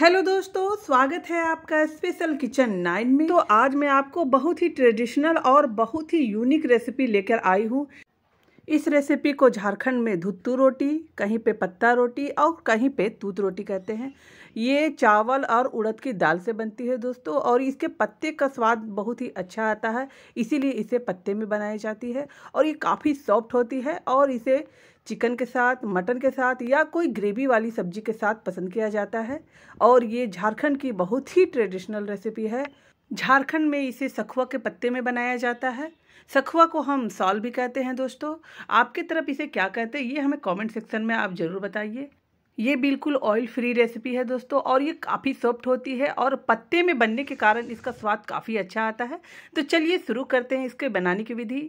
hello दोस्तों स्वागत है आपका स्पेशल किचन नाइन में तो आज मैं आपको बहुत ही ट्रेडिशनल और बहुत ही यूनिक रेसिपी लेकर आई हूँ इस रेसिपी को झारखंड में धुत्तू रोटी कहीं पे पत्ता रोटी और कहीं पे तूत रोटी कहते हैं ये चावल और उड़द की दाल से बनती है दोस्तों और इसके पत्ते का स्वाद बहुत ही अच्छा आता है इसीलिए इसे पत्ते में बनाई जाती है और ये काफ़ी सॉफ्ट होती है और इसे चिकन के साथ मटन के साथ या कोई ग्रेवी वाली सब्जी के साथ पसंद किया जाता है और ये झारखंड की बहुत ही ट्रेडिशनल रेसिपी है झारखंड में इसे सखुआ के पत्ते में बनाया जाता है सखुआ को हम सॉल भी कहते हैं दोस्तों आपके तरफ इसे क्या कहते हैं ये हमें कमेंट सेक्शन में आप ज़रूर बताइए ये बिल्कुल ऑयल फ्री रेसिपी है दोस्तों और ये काफ़ी सॉफ्ट होती है और पत्ते में बनने के कारण इसका स्वाद काफ़ी अच्छा आता है तो चलिए शुरू करते हैं इसके बनाने की विधि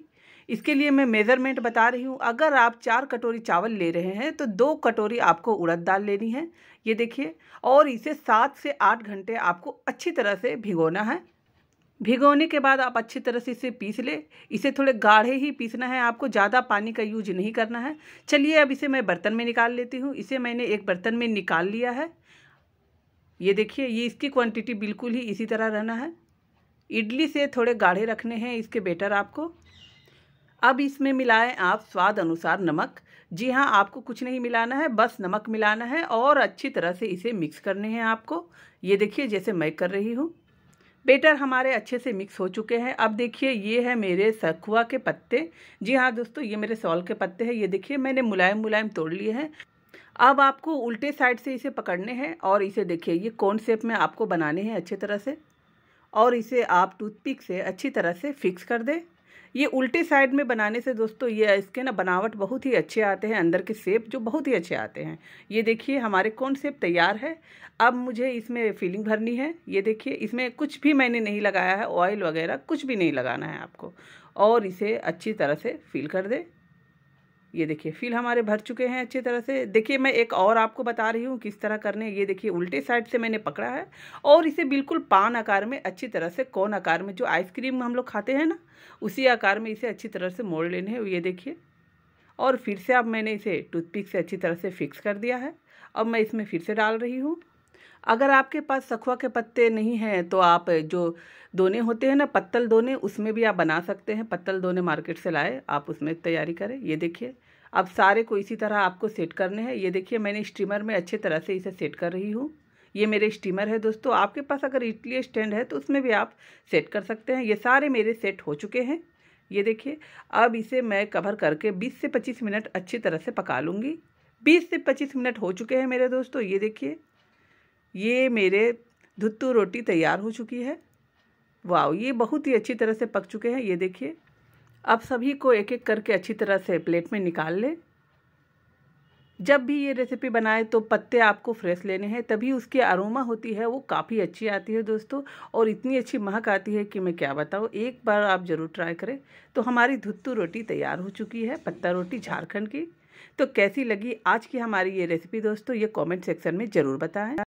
इसके लिए मैं मेज़रमेंट बता रही हूँ अगर आप चार कटोरी चावल ले रहे हैं तो दो कटोरी आपको उड़द दाल लेनी है ये देखिए और इसे सात से आठ घंटे आपको अच्छी तरह से भिगोना है भिगोने के बाद आप अच्छी तरह से इसे पीस ले इसे थोड़े गाढ़े ही पीसना है आपको ज़्यादा पानी का यूज नहीं करना है चलिए अब इसे मैं बर्तन में निकाल लेती हूँ इसे मैंने एक बर्तन में निकाल लिया है ये देखिए ये इसकी क्वांटिटी बिल्कुल ही इसी तरह रहना है इडली से थोड़े गाढ़े रखने हैं इसके बेटर आपको अब इसमें मिलाएं आप स्वाद अनुसार नमक जी हाँ आपको कुछ नहीं मिलाना है बस नमक मिलाना है और अच्छी तरह से इसे मिक्स करने हैं आपको ये देखिए जैसे मैं कर रही हूँ बेटर हमारे अच्छे से मिक्स हो चुके हैं अब देखिए ये है मेरे सखुआ के पत्ते जी हाँ दोस्तों ये मेरे सॉल के पत्ते हैं ये देखिए मैंने मुलायम मुलायम तोड़ लिए हैं अब आपको उल्टे साइड से इसे पकड़ने हैं और इसे देखिए ये कौन सेप में आपको बनाने हैं अच्छे तरह से और इसे आप टूथपिक से अच्छी तरह से फिक्स कर दें ये उल्टी साइड में बनाने से दोस्तों ये इसके ना बनावट बहुत ही अच्छे आते हैं अंदर के सेप जो बहुत ही अच्छे आते हैं ये देखिए हमारे कौन सेप तैयार है अब मुझे इसमें फीलिंग भरनी है ये देखिए इसमें कुछ भी मैंने नहीं लगाया है ऑयल वगैरह कुछ भी नहीं लगाना है आपको और इसे अच्छी तरह से फील कर दें ये देखिए फिल हमारे भर चुके हैं अच्छी तरह से देखिए मैं एक और आपको बता रही हूँ किस तरह करने ये देखिए उल्टे साइड से मैंने पकड़ा है और इसे बिल्कुल पान आकार में अच्छी तरह से कौन आकार में जो आइसक्रीम हम लोग खाते हैं ना उसी आकार में इसे अच्छी तरह से मोड़ लेने हैं ये देखिए और फिर से अब मैंने इसे टूथपिक से अच्छी तरह से फिक्स कर दिया है अब मैं इसमें फिर से डाल रही हूँ अगर आपके पास सखुआ के पत्ते नहीं हैं तो आप जो दोने होते हैं ना पत्तल दोने उसमें भी आप बना सकते हैं पत्तल दोने मार्केट से लाए आप उसमें तैयारी करें ये देखिए अब सारे को इसी तरह आपको सेट करने हैं ये देखिए मैंने स्टीमर में अच्छे तरह से इसे सेट कर रही हूँ ये मेरे स्टीमर है दोस्तों आपके पास अगर इडली स्टैंड है तो उसमें भी आप सेट कर सकते हैं ये सारे मेरे सेट हो चुके हैं ये देखिए अब इसे मैं कवर करके 20 से 25 मिनट अच्छी तरह से पका लूँगी 20 से 25 मिनट हो चुके हैं मेरे दोस्तों ये देखिए ये मेरे धुत्तू रोटी तैयार हो चुकी है वाह ये बहुत ही अच्छी तरह से पक चुके हैं ये देखिए आप सभी को एक एक करके अच्छी तरह से प्लेट में निकाल लें जब भी ये रेसिपी बनाए तो पत्ते आपको फ्रेश लेने हैं तभी उसकी अरोमा होती है वो काफ़ी अच्छी आती है दोस्तों और इतनी अच्छी महक आती है कि मैं क्या बताऊँ एक बार आप ज़रूर ट्राई करें तो हमारी धुत्तू रोटी तैयार हो चुकी है पत्ता रोटी झारखंड की तो कैसी लगी आज की हमारी ये रेसिपी दोस्तों ये कमेंट सेक्शन में ज़रूर बताएं